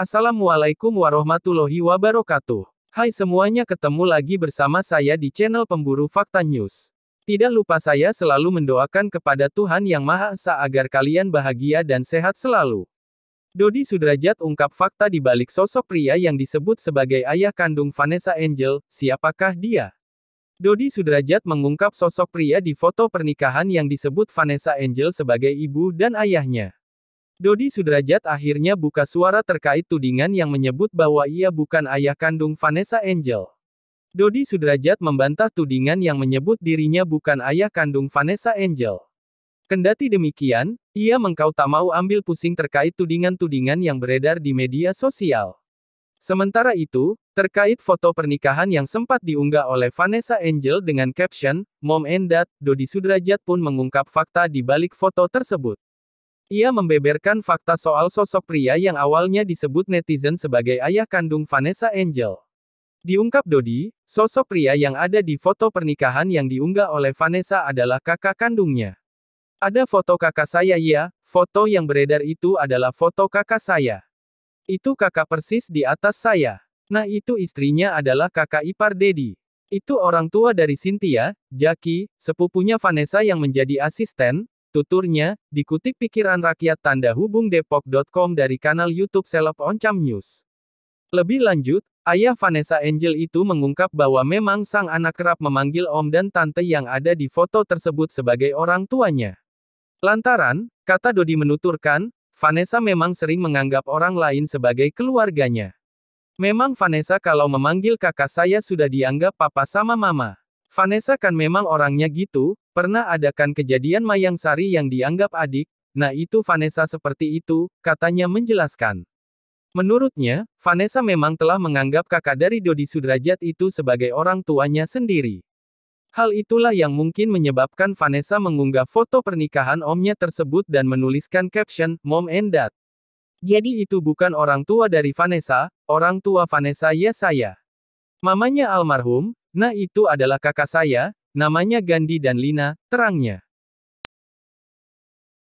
Assalamualaikum warahmatullahi wabarakatuh. Hai semuanya ketemu lagi bersama saya di channel Pemburu Fakta News. Tidak lupa saya selalu mendoakan kepada Tuhan Yang Maha Esa agar kalian bahagia dan sehat selalu. Dodi Sudrajat ungkap fakta di balik sosok pria yang disebut sebagai ayah kandung Vanessa Angel, siapakah dia? Dodi Sudrajat mengungkap sosok pria di foto pernikahan yang disebut Vanessa Angel sebagai ibu dan ayahnya. Dodi Sudrajat akhirnya buka suara terkait tudingan yang menyebut bahwa ia bukan ayah kandung Vanessa Angel. Dodi Sudrajat membantah tudingan yang menyebut dirinya bukan ayah kandung Vanessa Angel. Kendati demikian, ia mengkau tak mau ambil pusing terkait tudingan-tudingan yang beredar di media sosial. Sementara itu, terkait foto pernikahan yang sempat diunggah oleh Vanessa Angel dengan caption, Mom and Dad, Dodi Sudrajat pun mengungkap fakta di balik foto tersebut. Ia membeberkan fakta soal sosok pria yang awalnya disebut netizen sebagai ayah kandung Vanessa Angel. Diungkap Dodi, sosok pria yang ada di foto pernikahan yang diunggah oleh Vanessa adalah kakak kandungnya. Ada foto kakak saya ya, foto yang beredar itu adalah foto kakak saya. Itu kakak persis di atas saya. Nah itu istrinya adalah kakak ipar Dedi. Itu orang tua dari Cynthia, Jackie, sepupunya Vanessa yang menjadi asisten, Tuturnya, dikutip pikiran rakyat tanda hubung depok.com dari kanal YouTube Seleb Oncam News. Lebih lanjut, ayah Vanessa Angel itu mengungkap bahwa memang sang anak kerap memanggil om dan tante yang ada di foto tersebut sebagai orang tuanya. Lantaran, kata Dodi menuturkan, Vanessa memang sering menganggap orang lain sebagai keluarganya. Memang Vanessa kalau memanggil kakak saya sudah dianggap papa sama mama. Vanessa kan memang orangnya gitu, Pernah adakan kejadian Mayang Sari yang dianggap adik, nah itu Vanessa seperti itu, katanya menjelaskan. Menurutnya, Vanessa memang telah menganggap kakak dari Dodi Sudrajat itu sebagai orang tuanya sendiri. Hal itulah yang mungkin menyebabkan Vanessa mengunggah foto pernikahan omnya tersebut dan menuliskan caption, Mom and Dad. Jadi itu bukan orang tua dari Vanessa, orang tua Vanessa ya saya. Mamanya almarhum, nah itu adalah kakak saya, Namanya Gandhi dan Lina, terangnya.